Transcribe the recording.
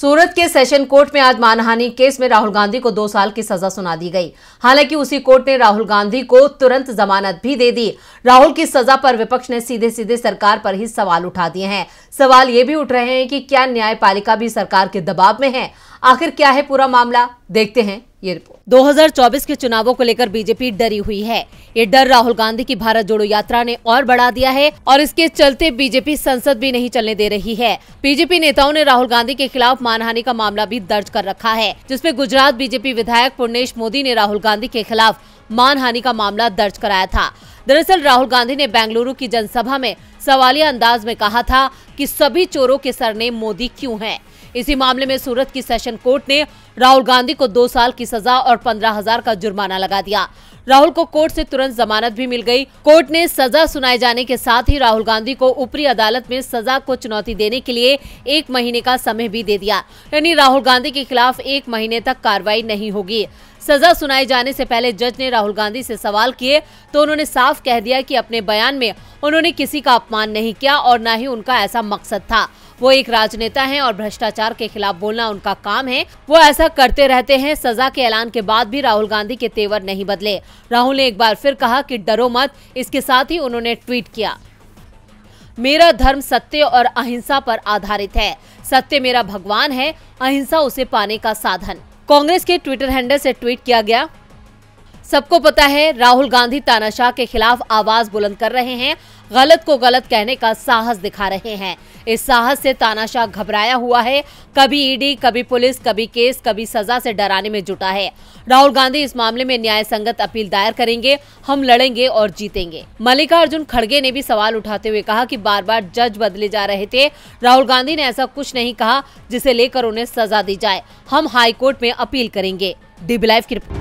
सूरत के session court में आज मानहानि केस में राहुल गांधी को दो साल की सजा सुना दी गई हालांकि उसी कोर्ट ने राहुल गांधी को तुरंत जमानत भी दे दी राहुल की सजा पर विपक्ष ने सीधे सीधे सरकार पर ही सवाल उठा दिए हैं सवाल ये भी उठ रहे हैं कि क्या न्यायपालिका भी सरकार के दबाव में है आखिर क्या है पूरा मामला देखते हैं ये रिपोर्ट 2024 के चुनावों को लेकर बीजेपी डरी हुई है ये डर राहुल गांधी की भारत जोड़ो यात्रा ने और बढ़ा दिया है और इसके चलते बीजेपी संसद भी नहीं चलने दे रही है बीजेपी नेताओं ने राहुल गांधी के खिलाफ मानहानि का मामला भी दर्ज कर रखा है जिसमे गुजरात बीजेपी विधायक पुर्णेश मोदी ने राहुल गांधी के खिलाफ मानहानि का मामला दर्ज कराया था दरअसल राहुल गांधी ने बेंगलुरु की जनसभा में सवालिया अंदाज में कहा था कि सभी चोरों के सरनेम मोदी क्यों हैं इसी मामले में सूरत की सेशन कोर्ट ने राहुल गांधी को दो साल की सजा और पंद्रह हजार का जुर्माना लगा दिया राहुल को कोर्ट से तुरंत जमानत भी मिल गई कोर्ट ने सजा सुनाए जाने के साथ ही राहुल गांधी को ऊपरी अदालत में सजा को चुनौती देने के लिए एक महीने का समय भी दे दिया यानी राहुल गांधी के खिलाफ एक महीने तक कार्रवाई नहीं होगी सजा सुनाए जाने से पहले जज ने राहुल गांधी से सवाल किए तो उन्होंने साफ कह दिया कि अपने बयान में उन्होंने किसी का अपमान नहीं किया और न ही उनका ऐसा मकसद था वो एक राजनेता है और भ्रष्टाचार के खिलाफ बोलना उनका काम है वो ऐसा करते रहते हैं सजा के ऐलान के बाद भी राहुल गांधी के तेवर नहीं बदले राहुल ने एक बार फिर कहा कि डरो मत इसके साथ ही उन्होंने ट्वीट किया मेरा धर्म सत्य और अहिंसा पर आधारित है सत्य मेरा भगवान है अहिंसा उसे पाने का साधन कांग्रेस के ट्विटर हैंडल से ट्वीट किया गया सबको पता है राहुल गांधी तानाशाह के खिलाफ आवाज बुलंद कर रहे हैं गलत को गलत कहने का साहस दिखा रहे हैं इस साहस से तानाशाह घबराया हुआ है कभी ईडी कभी पुलिस कभी केस कभी सजा से डराने में जुटा है राहुल गांधी इस मामले में न्याय संगत अपील दायर करेंगे हम लड़ेंगे और जीतेंगे मल्लिकार्जुन खड़गे ने भी सवाल उठाते हुए कहा कि बार बार जज बदले जा रहे थे राहुल गांधी ने ऐसा कुछ नहीं कहा जिसे लेकर उन्हें सजा दी जाए हम हाईकोर्ट में अपील करेंगे डीबी लाइव की रिपोर्ट